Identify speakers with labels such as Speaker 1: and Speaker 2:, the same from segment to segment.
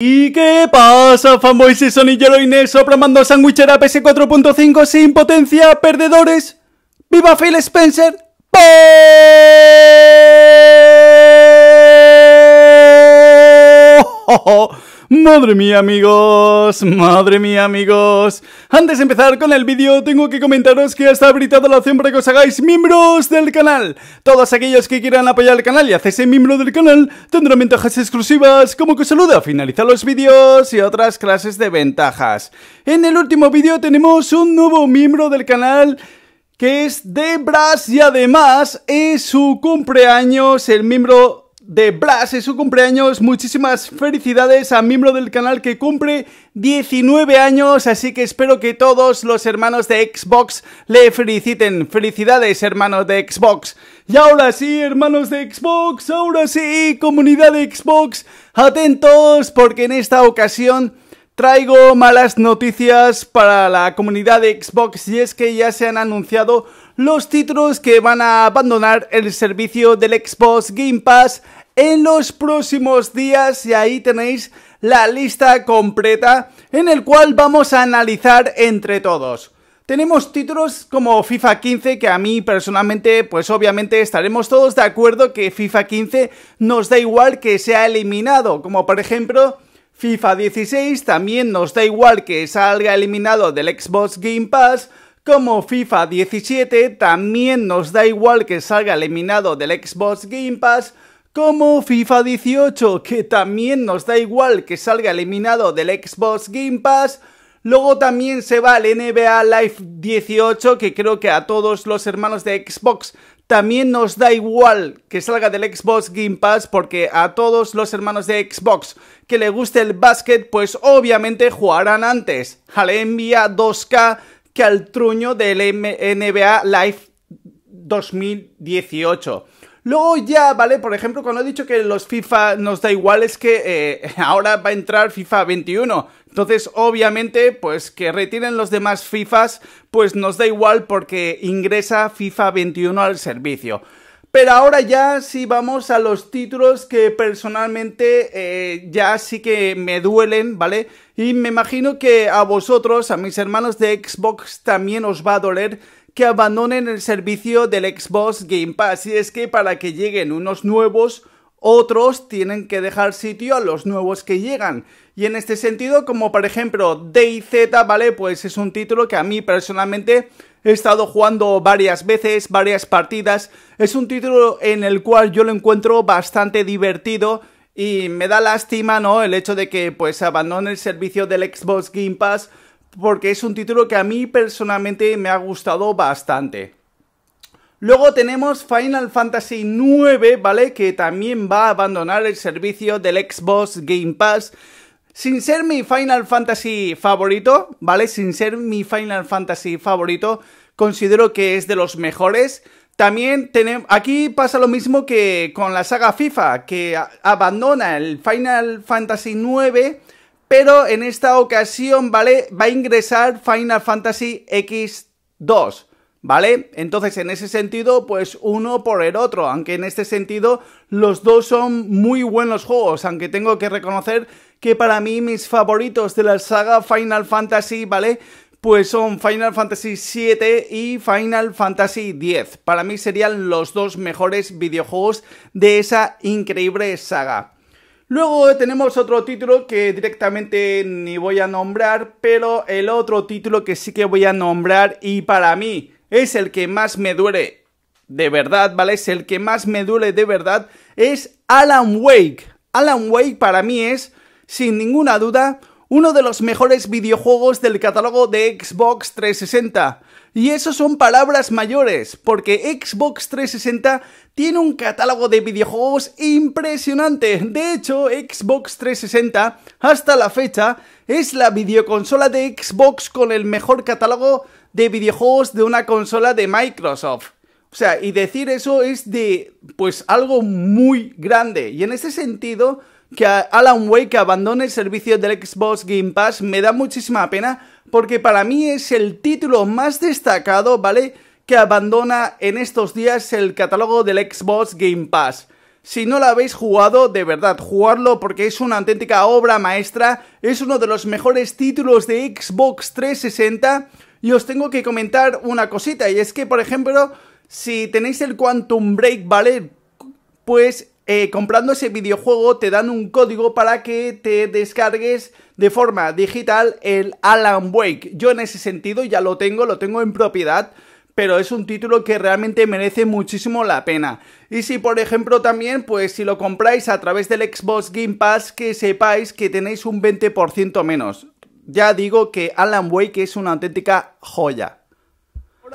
Speaker 1: ¿Y qué pasa, fanboys y sonillero Inés programando sandwichera PS4.5 sin potencia, perdedores? ¡Viva Phil Spencer! Madre mía amigos, madre mía amigos. Antes de empezar con el vídeo tengo que comentaros que está habilitado la opción para que os hagáis miembros del canal. Todos aquellos que quieran apoyar el canal y hacerse miembro del canal tendrán ventajas exclusivas como que os saluda, finalizar los vídeos y otras clases de ventajas. En el último vídeo tenemos un nuevo miembro del canal que es Debras y además es su cumpleaños el miembro de Blas, es su cumpleaños. Muchísimas felicidades a miembro del canal que cumple 19 años, así que espero que todos los hermanos de Xbox le feliciten. Felicidades, hermanos de Xbox. Y ahora sí, hermanos de Xbox, ahora sí, comunidad de Xbox, atentos porque en esta ocasión traigo malas noticias para la comunidad de Xbox y es que ya se han anunciado los títulos que van a abandonar el servicio del Xbox Game Pass en los próximos días y ahí tenéis la lista completa en el cual vamos a analizar entre todos. Tenemos títulos como FIFA 15 que a mí personalmente pues obviamente estaremos todos de acuerdo que FIFA 15 nos da igual que sea eliminado, como por ejemplo FIFA 16 también nos da igual que salga eliminado del Xbox Game Pass, como FIFA 17 también nos da igual que salga eliminado del Xbox Game Pass, como FIFA 18, que también nos da igual que salga eliminado del Xbox Game Pass. Luego también se va al NBA Live 18, que creo que a todos los hermanos de Xbox también nos da igual que salga del Xbox Game Pass, porque a todos los hermanos de Xbox que le guste el básquet, pues obviamente jugarán antes al NBA 2K que al truño del NBA Live 2018. Luego ya, ¿vale? Por ejemplo, cuando he dicho que los FIFA nos da igual es que eh, ahora va a entrar FIFA 21. Entonces, obviamente, pues que retiren los demás FIFAs, pues nos da igual porque ingresa FIFA 21 al servicio. Pero ahora ya sí vamos a los títulos que personalmente eh, ya sí que me duelen, ¿vale? Y me imagino que a vosotros, a mis hermanos de Xbox, también os va a doler que abandonen el servicio del Xbox Game Pass. Y es que para que lleguen unos nuevos, otros tienen que dejar sitio a los nuevos que llegan. Y en este sentido, como por ejemplo DayZ, ¿vale? Pues es un título que a mí personalmente he estado jugando varias veces, varias partidas. Es un título en el cual yo lo encuentro bastante divertido. Y me da lástima, ¿no? El hecho de que pues abandone el servicio del Xbox Game Pass porque es un título que a mí personalmente me ha gustado bastante. Luego tenemos Final Fantasy IX, ¿vale? Que también va a abandonar el servicio del Xbox Game Pass. Sin ser mi Final Fantasy favorito, ¿vale? Sin ser mi Final Fantasy favorito, considero que es de los mejores. También tenemos, aquí pasa lo mismo que con la saga FIFA, que abandona el Final Fantasy IX pero en esta ocasión, ¿vale? Va a ingresar Final Fantasy X2. ¿Vale? Entonces, en ese sentido, pues uno por el otro, aunque en este sentido los dos son muy buenos juegos, aunque tengo que reconocer que para mí mis favoritos de la saga Final Fantasy, ¿vale? Pues son Final Fantasy VII y Final Fantasy X. Para mí serían los dos mejores videojuegos de esa increíble saga. Luego tenemos otro título que directamente ni voy a nombrar, pero el otro título que sí que voy a nombrar y para mí es el que más me duele de verdad, ¿vale? Es el que más me duele de verdad es Alan Wake. Alan Wake para mí es, sin ninguna duda, uno de los mejores videojuegos del catálogo de Xbox 360. Y eso son palabras mayores, porque Xbox 360 tiene un catálogo de videojuegos impresionante. De hecho, Xbox 360, hasta la fecha, es la videoconsola de Xbox con el mejor catálogo de videojuegos de una consola de Microsoft. O sea, y decir eso es de, pues, algo muy grande. Y en ese sentido, que Alan Wake abandone el servicio del Xbox Game Pass me da muchísima pena porque para mí es el título más destacado, ¿vale? Que abandona en estos días el catálogo del Xbox Game Pass. Si no lo habéis jugado, de verdad, jugarlo porque es una auténtica obra maestra, es uno de los mejores títulos de Xbox 360 y os tengo que comentar una cosita y es que, por ejemplo, si tenéis el Quantum Break, ¿vale? Pues eh, comprando ese videojuego te dan un código para que te descargues de forma digital el Alan Wake. Yo en ese sentido ya lo tengo, lo tengo en propiedad pero es un título que realmente merece muchísimo la pena. Y si por ejemplo también, pues si lo compráis a través del Xbox Game Pass, que sepáis que tenéis un 20% menos. Ya digo que Alan Wake es una auténtica joya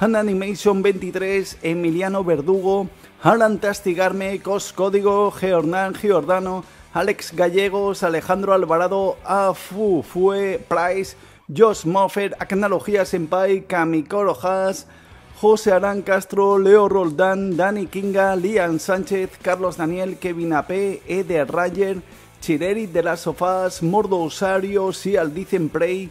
Speaker 1: Animation 23, Emiliano Verdugo, Alan Castigarme Cos Código, Geornan Giordano, Alex Gallegos, Alejandro Alvarado, Afu Fue Price, Josh Moffer, Acnalogía Senpai, Kamikoro Haas, José Arán Castro, Leo Roldán, Dani Kinga, Lian Sánchez, Carlos Daniel, Kevin Ape Eder Rayer, Chireri de las Sofás, Mordo Osario, al Dicen Prey,